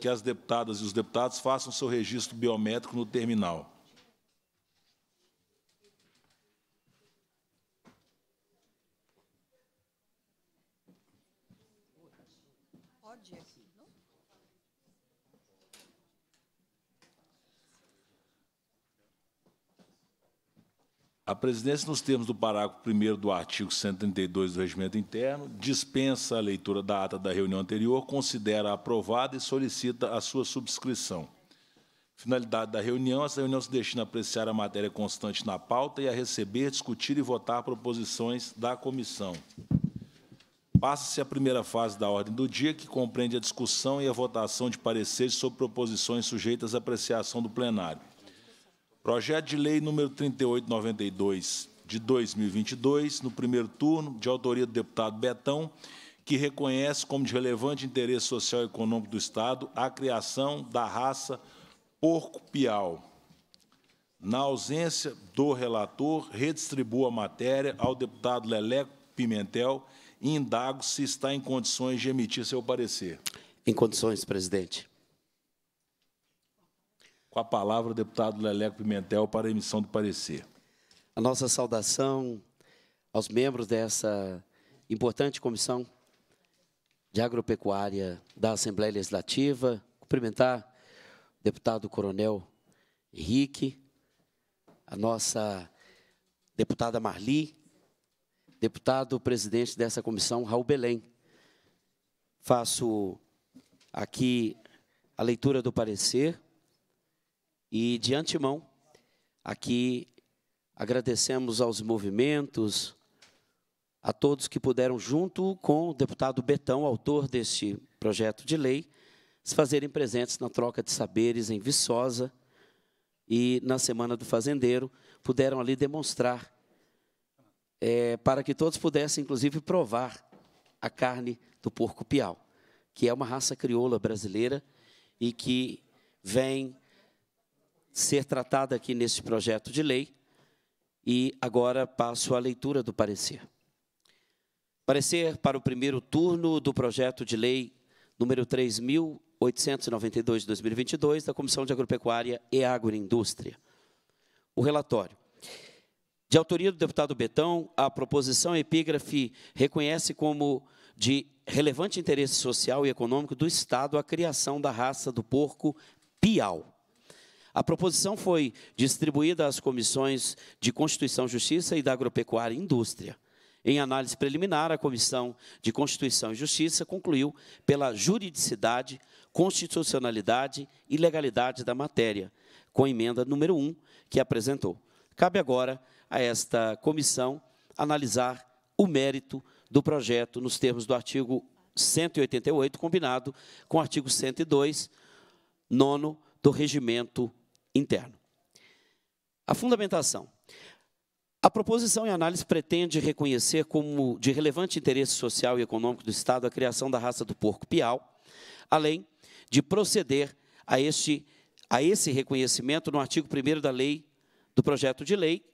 que as deputadas e os deputados façam seu registro biométrico no terminal. A presidência, nos termos do parágrafo 1 do artigo 132 do Regimento Interno, dispensa a leitura da ata da reunião anterior, considera aprovada e solicita a sua subscrição. Finalidade da reunião: essa reunião se destina a apreciar a matéria constante na pauta e a receber, discutir e votar proposições da comissão. Passa-se a primeira fase da ordem do dia, que compreende a discussão e a votação de pareceres sobre proposições sujeitas à apreciação do plenário. Projeto de lei número 3892 de 2022, no primeiro turno, de autoria do deputado Betão, que reconhece como de relevante interesse social e econômico do Estado a criação da raça porco-piau. Na ausência do relator, redistribuo a matéria ao deputado Leleco Pimentel e indago se está em condições de emitir seu parecer. Em condições, presidente. Com a palavra, o deputado Leleco Pimentel para a emissão do parecer. A nossa saudação aos membros dessa importante comissão de agropecuária da Assembleia Legislativa. Cumprimentar o deputado Coronel Henrique, a nossa deputada Marli, deputado presidente dessa comissão, Raul Belém. Faço aqui a leitura do parecer e de antemão, aqui agradecemos aos movimentos, a todos que puderam, junto com o deputado Betão, autor deste projeto de lei, se fazerem presentes na troca de saberes em Viçosa e na Semana do Fazendeiro, puderam ali demonstrar, é, para que todos pudessem, inclusive, provar a carne do porco piau, que é uma raça crioula brasileira e que vem ser tratada aqui neste projeto de lei. E agora passo à leitura do parecer. Parecer para o primeiro turno do projeto de lei número 3.892 de 2022 da Comissão de Agropecuária e Agroindústria. O relatório. De autoria do deputado Betão, a proposição epígrafe reconhece como de relevante interesse social e econômico do Estado a criação da raça do porco piau a proposição foi distribuída às comissões de Constituição, Justiça e da Agropecuária e Indústria. Em análise preliminar, a Comissão de Constituição e Justiça concluiu pela juridicidade, constitucionalidade e legalidade da matéria, com a emenda número 1 que apresentou. Cabe agora a esta comissão analisar o mérito do projeto nos termos do artigo 188, combinado com o artigo 102, nono do regimento interno. A fundamentação. A proposição e análise pretende reconhecer como de relevante interesse social e econômico do Estado a criação da raça do porco piau, além de proceder a este a esse reconhecimento no artigo 1 da lei do projeto de lei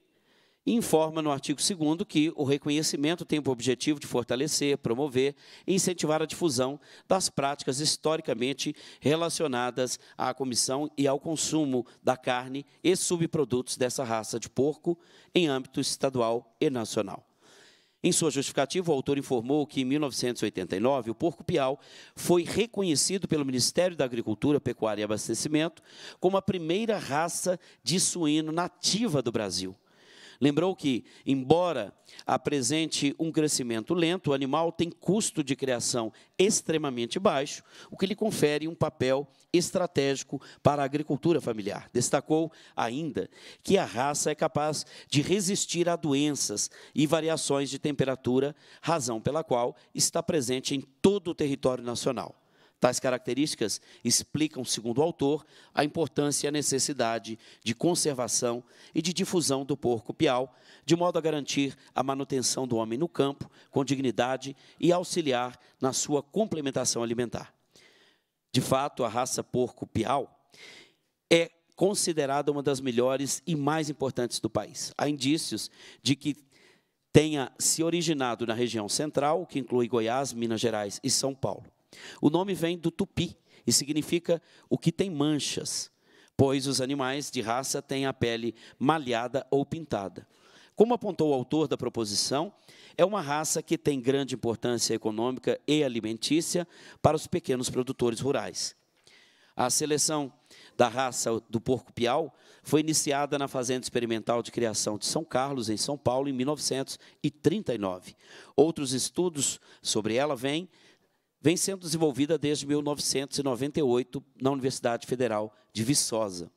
informa no artigo 2 que o reconhecimento tem o objetivo de fortalecer, promover e incentivar a difusão das práticas historicamente relacionadas à comissão e ao consumo da carne e subprodutos dessa raça de porco em âmbito estadual e nacional. Em sua justificativa, o autor informou que, em 1989, o porco-piau foi reconhecido pelo Ministério da Agricultura, Pecuária e Abastecimento como a primeira raça de suíno nativa do Brasil Lembrou que, embora apresente um crescimento lento, o animal tem custo de criação extremamente baixo, o que lhe confere um papel estratégico para a agricultura familiar. Destacou ainda que a raça é capaz de resistir a doenças e variações de temperatura, razão pela qual está presente em todo o território nacional. Tais características explicam, segundo o autor, a importância e a necessidade de conservação e de difusão do porco piau, de modo a garantir a manutenção do homem no campo com dignidade e auxiliar na sua complementação alimentar. De fato, a raça porco piau é considerada uma das melhores e mais importantes do país. Há indícios de que tenha se originado na região central, que inclui Goiás, Minas Gerais e São Paulo. O nome vem do tupi e significa o que tem manchas, pois os animais de raça têm a pele malhada ou pintada. Como apontou o autor da proposição, é uma raça que tem grande importância econômica e alimentícia para os pequenos produtores rurais. A seleção da raça do porco-piau foi iniciada na Fazenda Experimental de Criação de São Carlos, em São Paulo, em 1939. Outros estudos sobre ela vêm vem sendo desenvolvida desde 1998 na Universidade Federal de Viçosa,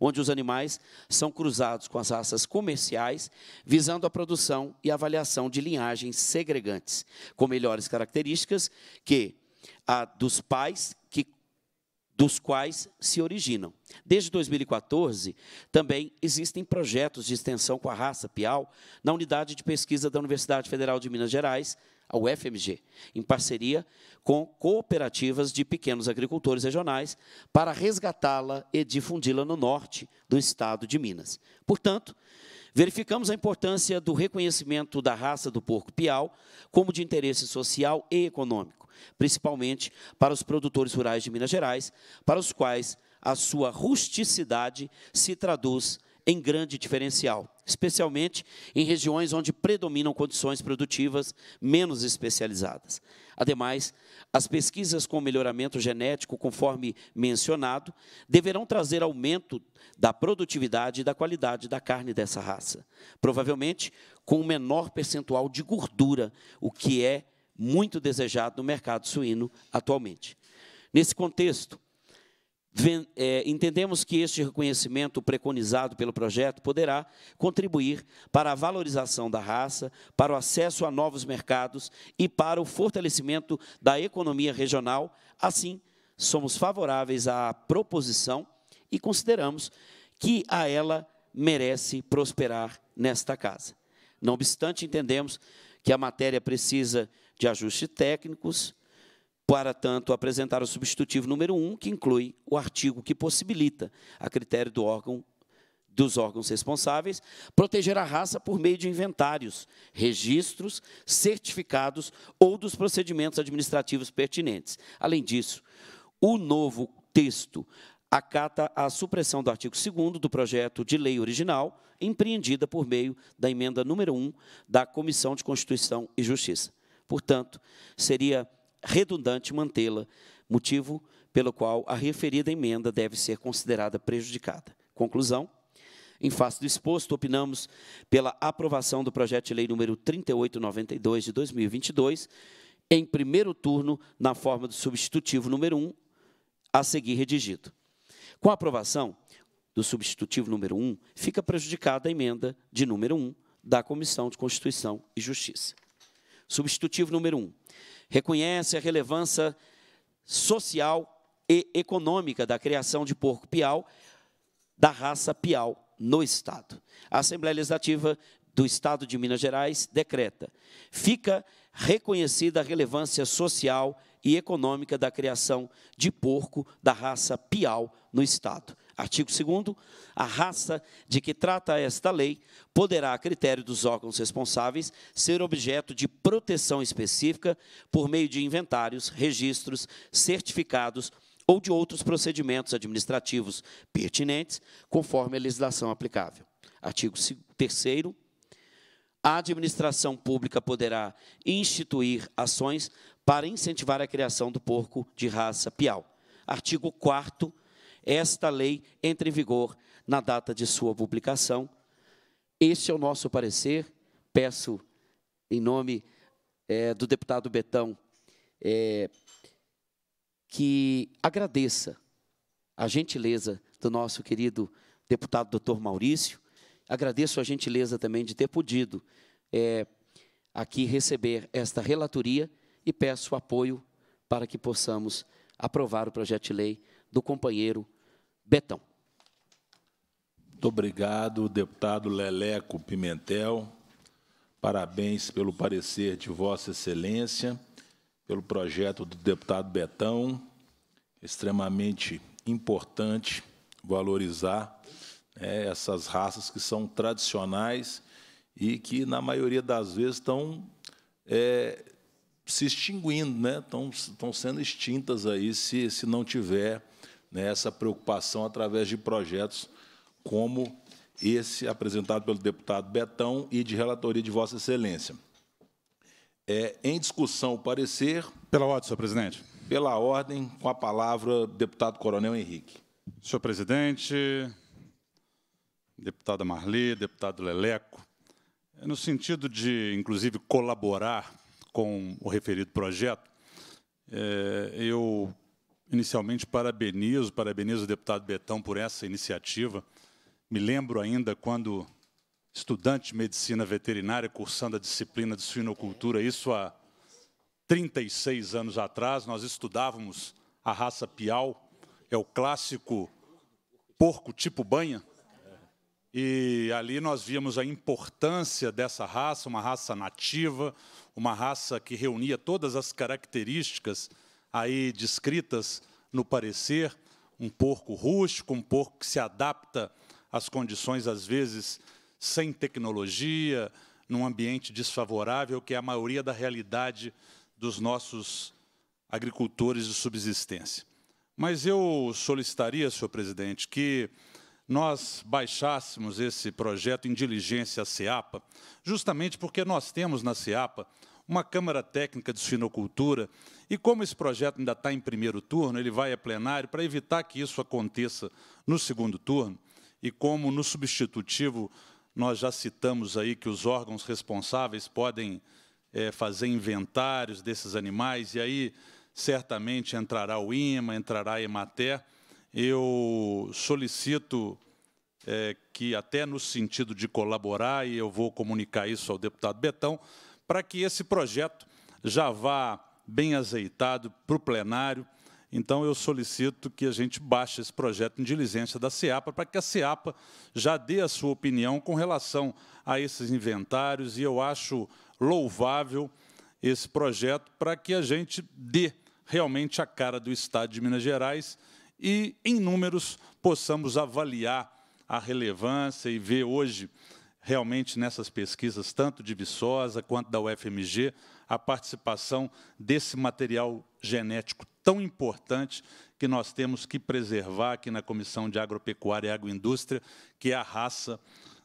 onde os animais são cruzados com as raças comerciais, visando a produção e avaliação de linhagens segregantes, com melhores características que a dos pais que dos quais se originam. Desde 2014, também existem projetos de extensão com a raça Piau na unidade de pesquisa da Universidade Federal de Minas Gerais, a UFMG, em parceria com cooperativas de pequenos agricultores regionais, para resgatá-la e difundi-la no norte do estado de Minas. Portanto, verificamos a importância do reconhecimento da raça do porco piau como de interesse social e econômico, principalmente para os produtores rurais de Minas Gerais, para os quais a sua rusticidade se traduz em grande diferencial, especialmente em regiões onde predominam condições produtivas menos especializadas. Ademais, as pesquisas com melhoramento genético, conforme mencionado, deverão trazer aumento da produtividade e da qualidade da carne dessa raça, provavelmente com um menor percentual de gordura, o que é muito desejado no mercado suíno atualmente. Nesse contexto, é, entendemos que este reconhecimento preconizado pelo projeto poderá contribuir para a valorização da raça, para o acesso a novos mercados e para o fortalecimento da economia regional. Assim, somos favoráveis à proposição e consideramos que a ela merece prosperar nesta casa. Não obstante, entendemos que a matéria precisa de ajustes técnicos, para tanto, apresentar o substitutivo número 1, um, que inclui o artigo que possibilita, a critério do órgão dos órgãos responsáveis, proteger a raça por meio de inventários, registros, certificados ou dos procedimentos administrativos pertinentes. Além disso, o novo texto acata a supressão do artigo 2 do projeto de lei original, empreendida por meio da emenda número 1 da Comissão de Constituição e Justiça. Portanto, seria redundante mantê-la, motivo pelo qual a referida emenda deve ser considerada prejudicada. Conclusão. Em face do exposto, opinamos pela aprovação do projeto de lei número 3892 de 2022, em primeiro turno, na forma do substitutivo número 1, a seguir redigido. Com a aprovação do substitutivo número 1, fica prejudicada a emenda de número 1 da Comissão de Constituição e Justiça. Substitutivo número um. Reconhece a relevância social e econômica da criação de porco piau, da raça piau no Estado. A Assembleia Legislativa do Estado de Minas Gerais decreta: fica reconhecida a relevância social e econômica da criação de porco da raça piau no Estado. Artigo 2 a raça de que trata esta lei poderá, a critério dos órgãos responsáveis, ser objeto de proteção específica por meio de inventários, registros, certificados ou de outros procedimentos administrativos pertinentes, conforme a legislação aplicável. Artigo 3 a administração pública poderá instituir ações para incentivar a criação do porco de raça piau. Artigo 4 esta lei entre em vigor na data de sua publicação. Este é o nosso parecer. Peço, em nome é, do deputado Betão, é, que agradeça a gentileza do nosso querido deputado doutor Maurício. Agradeço a gentileza também de ter podido é, aqui receber esta relatoria e peço apoio para que possamos aprovar o projeto de lei do companheiro Betão. Muito obrigado, deputado Leleco Pimentel. Parabéns pelo parecer de Vossa Excelência, pelo projeto do deputado Betão. Extremamente importante valorizar né, essas raças que são tradicionais e que, na maioria das vezes, estão é, se extinguindo, né? estão, estão sendo extintas aí se, se não tiver né, essa preocupação através de projetos como esse apresentado pelo deputado Betão e de relatoria de Vossa Excelência. É, em discussão, o parecer. Pela ordem, senhor presidente. Pela ordem, com a palavra, deputado Coronel Henrique. Senhor presidente, deputada Marli, deputado Leleco, é no sentido de, inclusive, colaborar com o referido projeto, é, eu Inicialmente, parabenizo, parabenizo o deputado Betão por essa iniciativa. Me lembro ainda quando estudante de medicina veterinária, cursando a disciplina de suinocultura, isso há 36 anos atrás, nós estudávamos a raça piau, é o clássico porco tipo banha. E ali nós víamos a importância dessa raça, uma raça nativa, uma raça que reunia todas as características aí descritas no parecer, um porco rústico, um porco que se adapta às condições, às vezes, sem tecnologia, num ambiente desfavorável, que é a maioria da realidade dos nossos agricultores de subsistência. Mas eu solicitaria, senhor presidente, que nós baixássemos esse projeto em diligência à SEAPA, justamente porque nós temos na SEAPA uma Câmara Técnica de Suinocultura, e como esse projeto ainda está em primeiro turno, ele vai a plenário, para evitar que isso aconteça no segundo turno, e como no substitutivo nós já citamos aí que os órgãos responsáveis podem é, fazer inventários desses animais, e aí certamente entrará o IMA, entrará a EMATER, eu solicito é, que, até no sentido de colaborar, e eu vou comunicar isso ao deputado Betão, para que esse projeto já vá bem azeitado para o plenário. Então, eu solicito que a gente baixe esse projeto em diligência da CEAPA, para que a CEAPA já dê a sua opinião com relação a esses inventários, e eu acho louvável esse projeto para que a gente dê realmente a cara do Estado de Minas Gerais e, em números, possamos avaliar a relevância e ver hoje realmente nessas pesquisas, tanto de Viçosa quanto da UFMG, a participação desse material genético tão importante que nós temos que preservar aqui na Comissão de Agropecuária e Agroindústria, que é a raça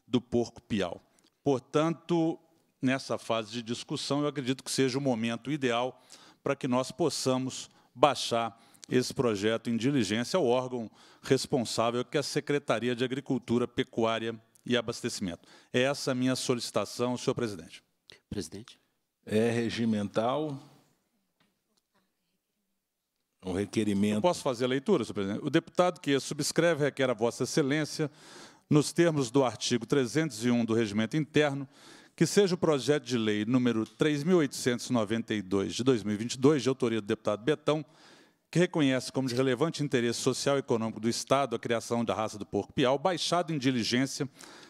do porco piau. Portanto, nessa fase de discussão, eu acredito que seja o momento ideal para que nós possamos baixar esse projeto em diligência ao órgão responsável, que é a Secretaria de Agricultura, Pecuária e abastecimento. É essa é a minha solicitação, senhor presidente. Presidente. É regimental. É um requerimento. Eu posso fazer a leitura, senhor presidente? O deputado que subscreve requer a Vossa Excelência, nos termos do artigo 301 do Regimento Interno, que seja o projeto de lei número 3.892 de 2022, de autoria do deputado Betão, que reconhece como de relevante interesse social e econômico do Estado a criação da raça do porco-piau, baixado em diligência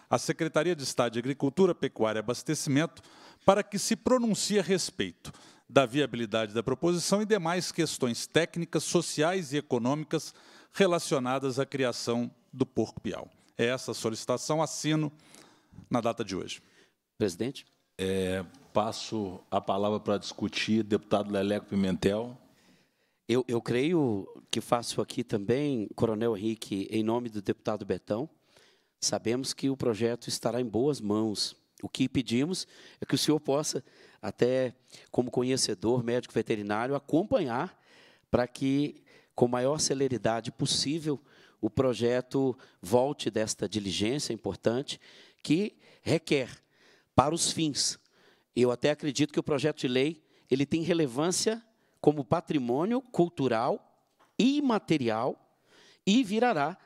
à Secretaria de Estado de Agricultura, Pecuária e Abastecimento para que se pronuncie a respeito da viabilidade da proposição e demais questões técnicas, sociais e econômicas relacionadas à criação do porco-piau. É essa a solicitação, assino na data de hoje. Presidente. É, passo a palavra para discutir, deputado Leleco Pimentel. Eu, eu creio que faço aqui também, Coronel Henrique, em nome do deputado Betão, sabemos que o projeto estará em boas mãos. O que pedimos é que o senhor possa, até como conhecedor, médico veterinário, acompanhar para que, com maior celeridade possível, o projeto volte desta diligência importante que requer para os fins. Eu até acredito que o projeto de lei ele tem relevância como patrimônio cultural imaterial e virará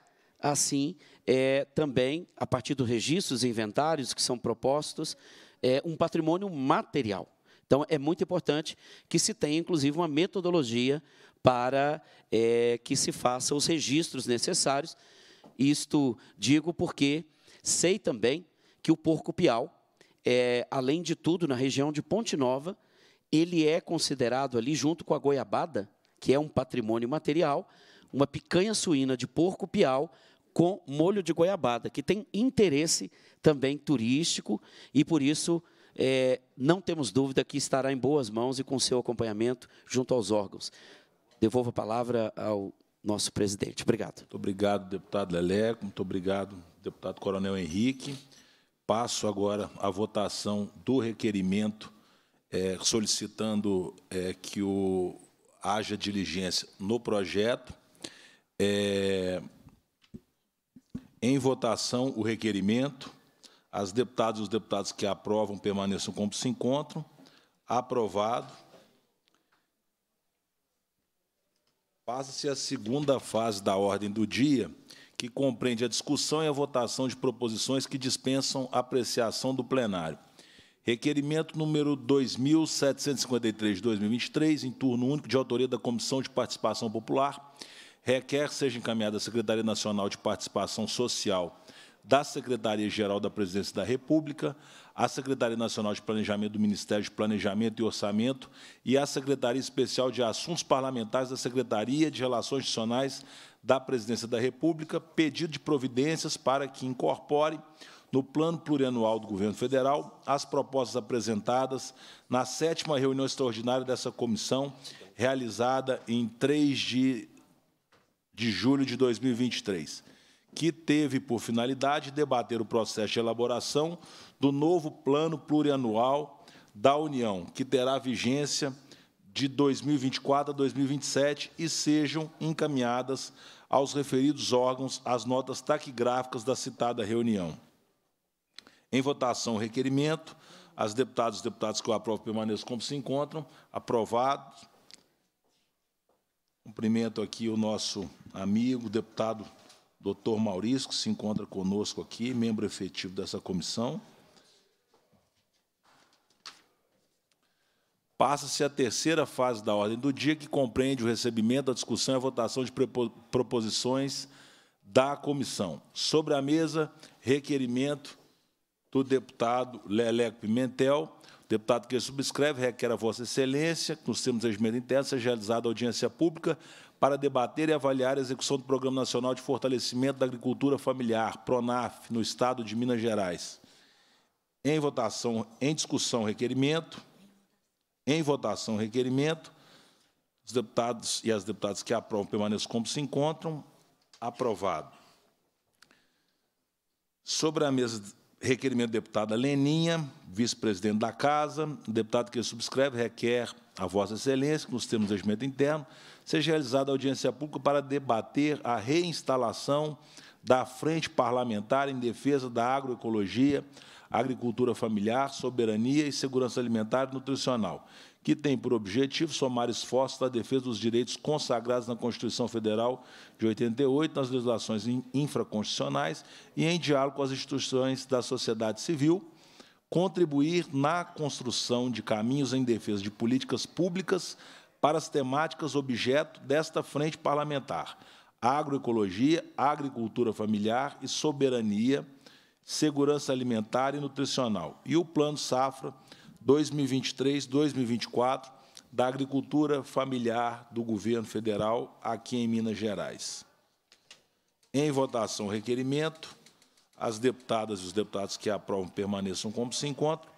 assim é, também a partir dos registros e inventários que são propostos é, um patrimônio material. Então é muito importante que se tenha inclusive uma metodologia para é, que se faça os registros necessários. Isto digo porque sei também que o porco piau, é, além de tudo, na região de Ponte Nova, ele é considerado ali, junto com a goiabada, que é um patrimônio material, uma picanha suína de porco piau com molho de goiabada, que tem interesse também turístico e, por isso, é, não temos dúvida que estará em boas mãos e com seu acompanhamento junto aos órgãos. Devolvo a palavra ao nosso presidente. Obrigado. Muito obrigado, deputado Leleco. Muito obrigado, deputado Coronel Henrique. Passo agora à votação do requerimento é, solicitando é, que o, haja diligência no projeto. É, em votação, o requerimento. As deputadas e os deputados que aprovam permaneçam como se encontram. Aprovado. Passa-se a segunda fase da ordem do dia, que compreende a discussão e a votação de proposições que dispensam apreciação do plenário. Requerimento número 2753-2023, em turno único, de autoria da Comissão de Participação Popular, requer seja encaminhada à Secretaria Nacional de Participação Social da Secretaria-Geral da Presidência da República, à Secretaria Nacional de Planejamento do Ministério de Planejamento e Orçamento e à Secretaria Especial de Assuntos Parlamentares da Secretaria de Relações Institucionais da Presidência da República, pedido de providências para que incorpore no Plano Plurianual do Governo Federal as propostas apresentadas na sétima reunião extraordinária dessa comissão, realizada em 3 de, de julho de 2023, que teve por finalidade debater o processo de elaboração do novo Plano Plurianual da União, que terá vigência de 2024 a 2027 e sejam encaminhadas aos referidos órgãos as notas taquigráficas da citada reunião. Em votação, o requerimento. As deputadas e deputados que eu aprovo permaneçam como se encontram. Aprovado. Cumprimento aqui o nosso amigo, deputado doutor Maurício, que se encontra conosco aqui, membro efetivo dessa comissão. Passa-se a terceira fase da ordem do dia, que compreende o recebimento, a discussão e a votação de proposições da comissão. Sobre a mesa, requerimento do deputado Leleco Pimentel, deputado que subscreve, requer a Vossa Excelência, que nos termos de regimento interno, seja realizada audiência pública para debater e avaliar a execução do Programa Nacional de Fortalecimento da Agricultura Familiar, PRONAF, no Estado de Minas Gerais. Em votação, em discussão, requerimento. Em votação, requerimento. Os deputados e as deputadas que aprovam permaneçam como se encontram. Aprovado. Sobre a mesa requerimento da deputada Leninha, vice-presidente da Casa, o deputado que subscreve requer a Vossa Excelência, nos termos do regimento interno, seja realizada audiência pública para debater a reinstalação da Frente Parlamentar em Defesa da Agroecologia, Agricultura Familiar, Soberania e Segurança Alimentar e Nutricional, que tem por objetivo somar esforços à defesa dos direitos consagrados na Constituição Federal de 88, nas legislações infraconstitucionais e em diálogo com as instituições da sociedade civil, contribuir na construção de caminhos em defesa de políticas públicas para as temáticas objeto desta frente parlamentar: agroecologia, agricultura familiar e soberania, segurança alimentar e nutricional, e o Plano Safra 2023-2024 da agricultura familiar do governo federal aqui em Minas Gerais. Em votação, requerimento. As deputadas e os deputados que aprovam permaneçam como se encontram.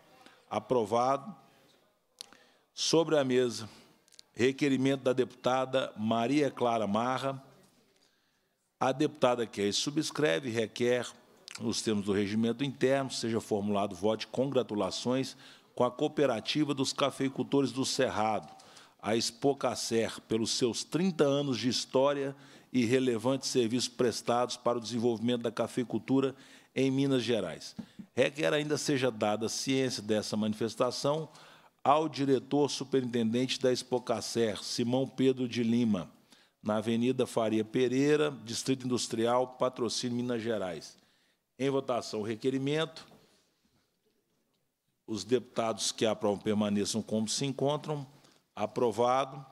Aprovado. Sobre a mesa, requerimento da deputada Maria Clara Marra. A deputada que subscreve requer, nos termos do regimento interno, seja formulado voto de congratulações com a Cooperativa dos Cafeicultores do Cerrado, a Expocacer, pelos seus 30 anos de história e relevantes serviços prestados para o desenvolvimento da cafeicultura em Minas Gerais. Requer ainda seja dada ciência dessa manifestação ao diretor superintendente da Expocacer, Simão Pedro de Lima, na Avenida Faria Pereira, Distrito Industrial, Patrocínio, Minas Gerais. Em votação, o requerimento. Os deputados que aprovam permaneçam como se encontram. Aprovado.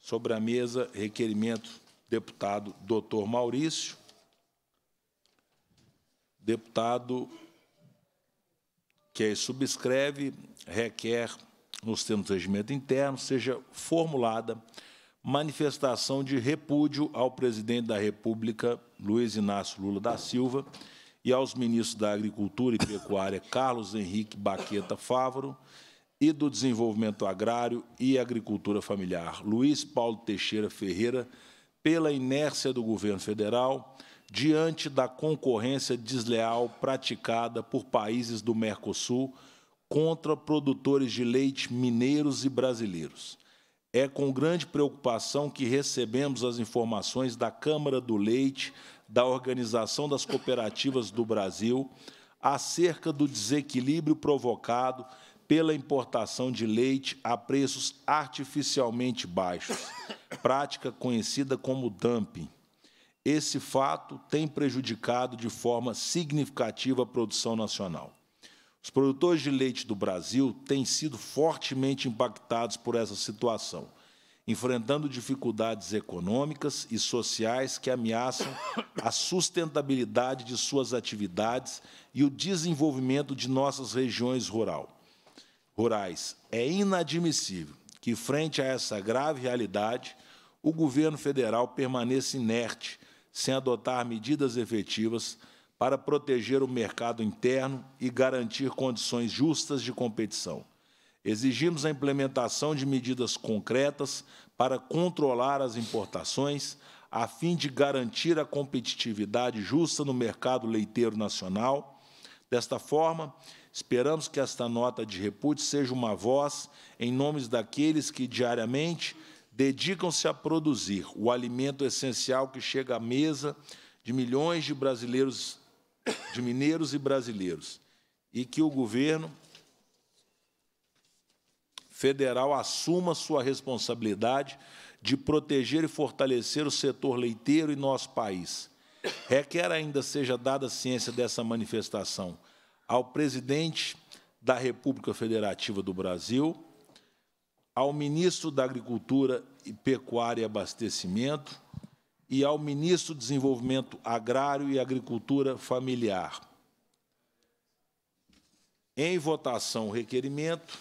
Sobre a mesa, requerimento deputado doutor Maurício. Deputado que subscreve requer, nos termos do regimento interno, seja formulada manifestação de repúdio ao presidente da República, Luiz Inácio Lula da Silva, e aos ministros da Agricultura e Pecuária Carlos Henrique Baqueta Fávaro e do Desenvolvimento Agrário e Agricultura Familiar Luiz Paulo Teixeira Ferreira pela inércia do governo federal diante da concorrência desleal praticada por países do Mercosul contra produtores de leite mineiros e brasileiros. É com grande preocupação que recebemos as informações da Câmara do Leite da Organização das Cooperativas do Brasil acerca do desequilíbrio provocado pela importação de leite a preços artificialmente baixos, prática conhecida como dumping. Esse fato tem prejudicado de forma significativa a produção nacional. Os produtores de leite do Brasil têm sido fortemente impactados por essa situação enfrentando dificuldades econômicas e sociais que ameaçam a sustentabilidade de suas atividades e o desenvolvimento de nossas regiões rural, rurais. É inadmissível que, frente a essa grave realidade, o governo federal permaneça inerte, sem adotar medidas efetivas para proteger o mercado interno e garantir condições justas de competição. Exigimos a implementação de medidas concretas para controlar as importações, a fim de garantir a competitividade justa no mercado leiteiro nacional. Desta forma, esperamos que esta nota de repúdio seja uma voz em nomes daqueles que diariamente dedicam-se a produzir o alimento essencial que chega à mesa de milhões de brasileiros, de mineiros e brasileiros, e que o governo federal assuma sua responsabilidade de proteger e fortalecer o setor leiteiro em nosso país. Requer ainda seja dada ciência dessa manifestação ao presidente da República Federativa do Brasil, ao ministro da Agricultura e Pecuária e Abastecimento e ao ministro do Desenvolvimento Agrário e Agricultura Familiar. Em votação, o requerimento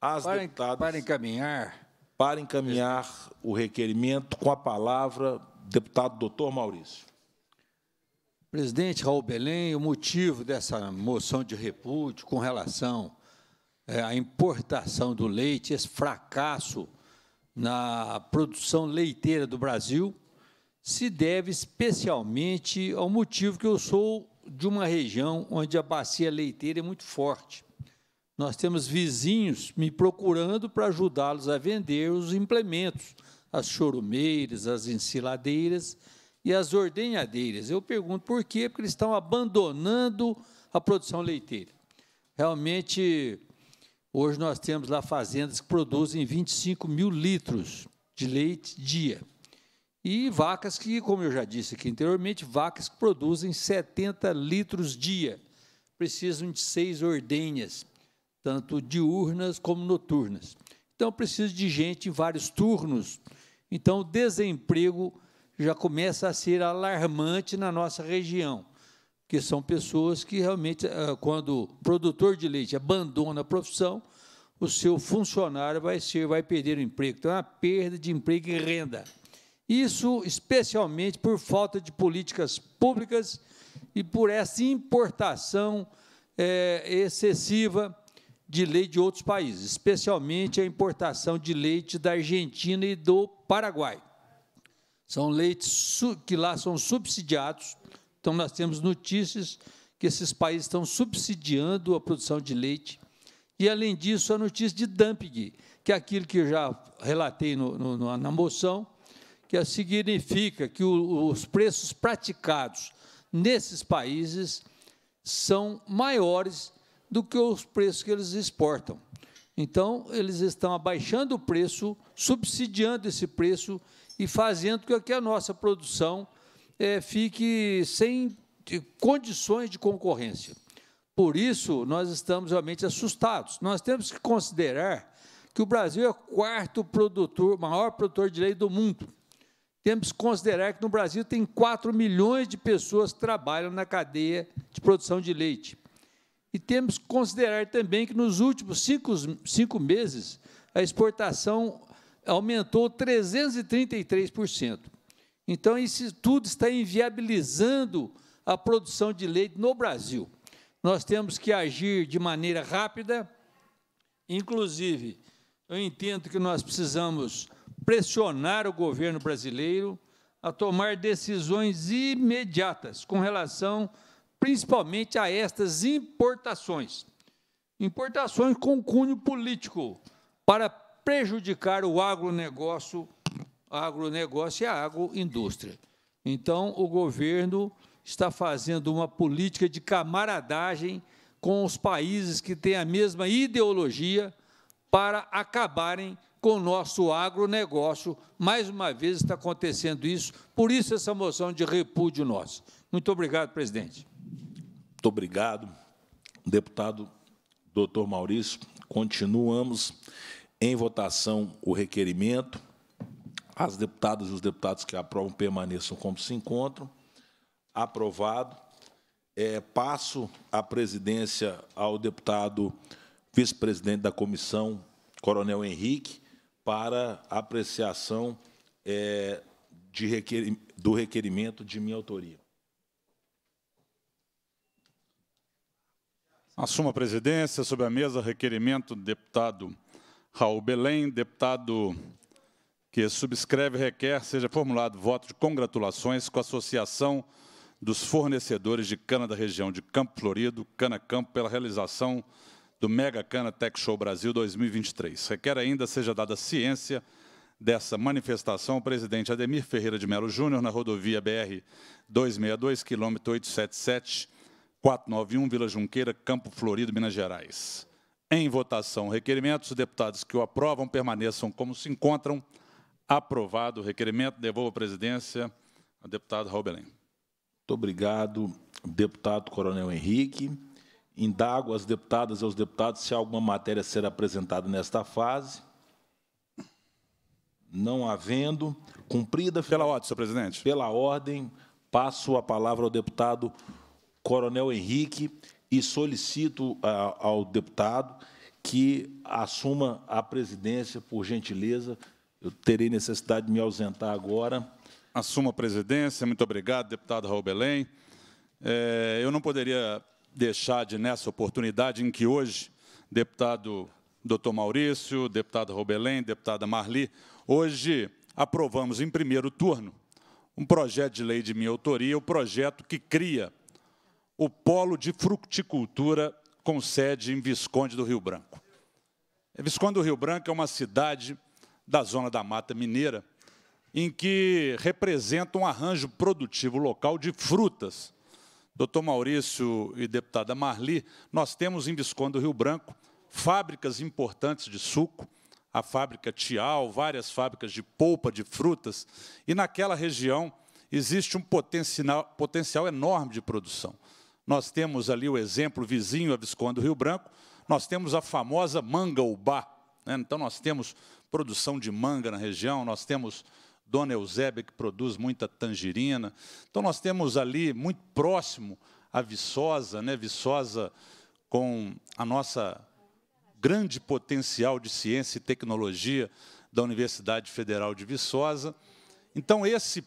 às para, deputadas. Para encaminhar. Para encaminhar o requerimento com a palavra, deputado doutor Maurício. Presidente Raul Belém, o motivo dessa moção de repúdio com relação é, à importação do leite, esse fracasso na produção leiteira do Brasil, se deve especialmente ao motivo que eu sou de uma região onde a bacia leiteira é muito forte. Nós temos vizinhos me procurando para ajudá-los a vender os implementos, as chorumeiras, as ensiladeiras e as ordenhadeiras. Eu pergunto por quê? Porque eles estão abandonando a produção leiteira. Realmente, hoje nós temos lá fazendas que produzem 25 mil litros de leite dia. E vacas que, como eu já disse aqui anteriormente, vacas que produzem 70 litros dia. Precisam de seis ordenhas tanto diurnas como noturnas. Então, precisa de gente em vários turnos. Então, o desemprego já começa a ser alarmante na nossa região, que são pessoas que realmente, eh, quando o produtor de leite abandona a profissão, o seu funcionário vai ser, vai perder o emprego. Então, é uma perda de emprego e renda. Isso especialmente por falta de políticas públicas e por essa importação é, excessiva de lei de outros países, especialmente a importação de leite da Argentina e do Paraguai. São leites que lá são subsidiados, então nós temos notícias que esses países estão subsidiando a produção de leite. E, além disso, a notícia de dumping, que é aquilo que eu já relatei no, no, na moção, que significa que o, os preços praticados nesses países são maiores do que os preços que eles exportam. Então, eles estão abaixando o preço, subsidiando esse preço e fazendo com que a nossa produção é, fique sem condições de concorrência. Por isso, nós estamos realmente assustados. Nós temos que considerar que o Brasil é o quarto produtor, maior produtor de leite do mundo. Temos que considerar que no Brasil tem 4 milhões de pessoas que trabalham na cadeia de produção de leite. E temos que considerar também que nos últimos cinco, cinco meses a exportação aumentou 333%. Então, isso tudo está inviabilizando a produção de leite no Brasil. Nós temos que agir de maneira rápida, inclusive, eu entendo que nós precisamos pressionar o governo brasileiro a tomar decisões imediatas com relação a principalmente a estas importações. Importações com cunho político, para prejudicar o agronegócio, agronegócio e a agroindústria. Então, o governo está fazendo uma política de camaradagem com os países que têm a mesma ideologia para acabarem com o nosso agronegócio. Mais uma vez está acontecendo isso, por isso essa moção de repúdio nosso. Muito obrigado, presidente. Muito obrigado, deputado doutor Maurício. Continuamos em votação o requerimento. As deputadas e os deputados que aprovam permaneçam como se encontram. Aprovado. É, passo a presidência ao deputado vice-presidente da comissão, Coronel Henrique, para apreciação é, de requer, do requerimento de minha autoria. Assuma a presidência, sobre a mesa, requerimento do deputado Raul Belém, deputado que subscreve requer seja formulado voto de congratulações com a Associação dos Fornecedores de Cana da região de Campo Florido, Cana Campo, pela realização do Mega Cana Tech Show Brasil 2023. Requer ainda seja dada ciência dessa manifestação ao presidente Ademir Ferreira de Melo Júnior na rodovia BR 262, quilômetro 877, 491, Vila Junqueira, Campo Florido, Minas Gerais. Em votação, requerimento. Os deputados que o aprovam permaneçam como se encontram. Aprovado o requerimento. Devolvo a presidência ao deputado Raul Belém. Muito obrigado, deputado Coronel Henrique. Indago às deputadas e aos deputados se alguma matéria será apresentada nesta fase. Não havendo, cumprida... Pela ordem, senhor presidente. Pela ordem, passo a palavra ao deputado Coronel Henrique, e solicito a, ao deputado que assuma a presidência, por gentileza. Eu terei necessidade de me ausentar agora. Assuma a presidência. Muito obrigado, deputado Raul Belém. É, eu não poderia deixar de, nessa oportunidade em que hoje, deputado doutor Maurício, deputado Raul Belém, deputada Marli, hoje aprovamos em primeiro turno um projeto de lei de minha autoria, o projeto que cria o polo de fruticultura com sede em Visconde do Rio Branco. Visconde do Rio Branco é uma cidade da zona da Mata Mineira, em que representa um arranjo produtivo local de frutas. Doutor Maurício e deputada Marli, nós temos em Visconde do Rio Branco fábricas importantes de suco, a fábrica Tial, várias fábricas de polpa de frutas, e naquela região existe um potencial, potencial enorme de produção nós temos ali o exemplo vizinho, a Visconde do Rio Branco, nós temos a famosa mangaubá. Né? Então, nós temos produção de manga na região, nós temos Dona Eusébia, que produz muita tangerina. Então, nós temos ali, muito próximo, a Viçosa, né? Viçosa com a nossa grande potencial de ciência e tecnologia da Universidade Federal de Viçosa. Então, esse,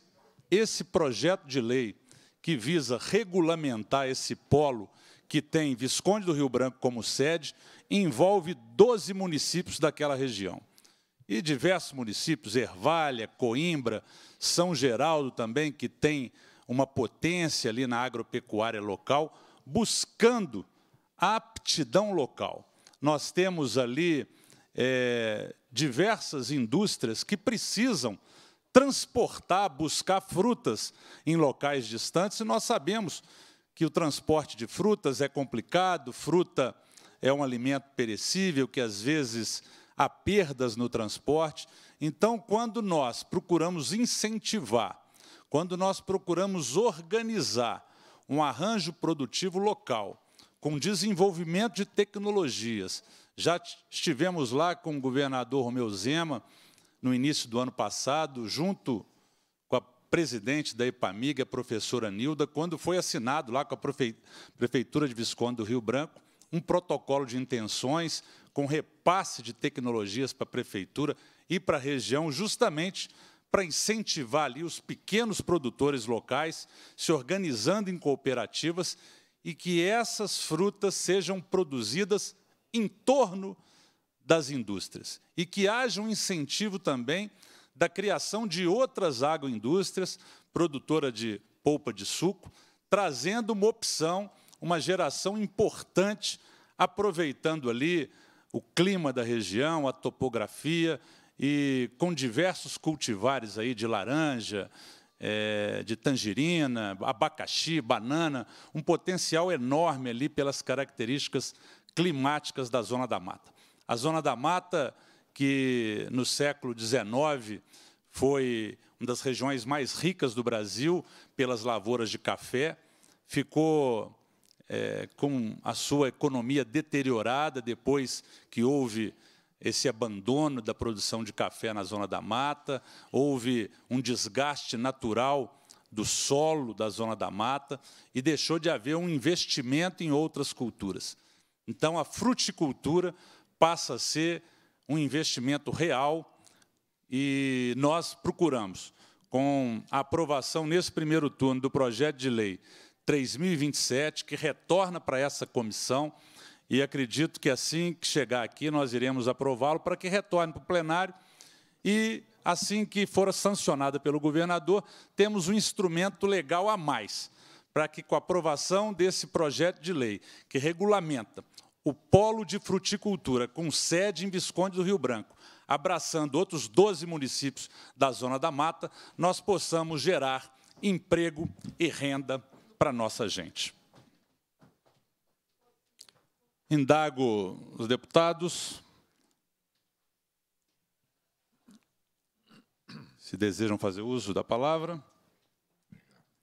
esse projeto de lei que visa regulamentar esse polo que tem Visconde do Rio Branco como sede, envolve 12 municípios daquela região. E diversos municípios, Ervalha, Coimbra, São Geraldo também, que tem uma potência ali na agropecuária local, buscando a aptidão local. Nós temos ali é, diversas indústrias que precisam transportar, buscar frutas em locais distantes, e nós sabemos que o transporte de frutas é complicado, fruta é um alimento perecível que às vezes há perdas no transporte. Então, quando nós procuramos incentivar, quando nós procuramos organizar um arranjo produtivo local, com desenvolvimento de tecnologias, já estivemos lá com o governador Romeu Zema, no início do ano passado, junto com a presidente da EPAMIG, a professora Nilda, quando foi assinado lá com a Prefeitura de Visconde do Rio Branco um protocolo de intenções com repasse de tecnologias para a prefeitura e para a região, justamente para incentivar ali os pequenos produtores locais se organizando em cooperativas e que essas frutas sejam produzidas em torno de das indústrias e que haja um incentivo também da criação de outras agroindústrias, produtora de polpa de suco, trazendo uma opção, uma geração importante, aproveitando ali o clima da região, a topografia e com diversos cultivares aí de laranja, é, de tangerina, abacaxi, banana, um potencial enorme ali pelas características climáticas da zona da mata. A Zona da Mata, que no século XIX foi uma das regiões mais ricas do Brasil pelas lavouras de café, ficou é, com a sua economia deteriorada depois que houve esse abandono da produção de café na Zona da Mata, houve um desgaste natural do solo da Zona da Mata e deixou de haver um investimento em outras culturas. Então, a fruticultura passa a ser um investimento real e nós procuramos, com a aprovação nesse primeiro turno do projeto de lei 3027, que retorna para essa comissão, e acredito que assim que chegar aqui nós iremos aprová-lo para que retorne para o plenário e assim que for sancionada pelo governador, temos um instrumento legal a mais para que com a aprovação desse projeto de lei que regulamenta o polo de fruticultura, com sede em Visconde do Rio Branco, abraçando outros 12 municípios da Zona da Mata, nós possamos gerar emprego e renda para a nossa gente. Indago os deputados. Se desejam fazer uso da palavra.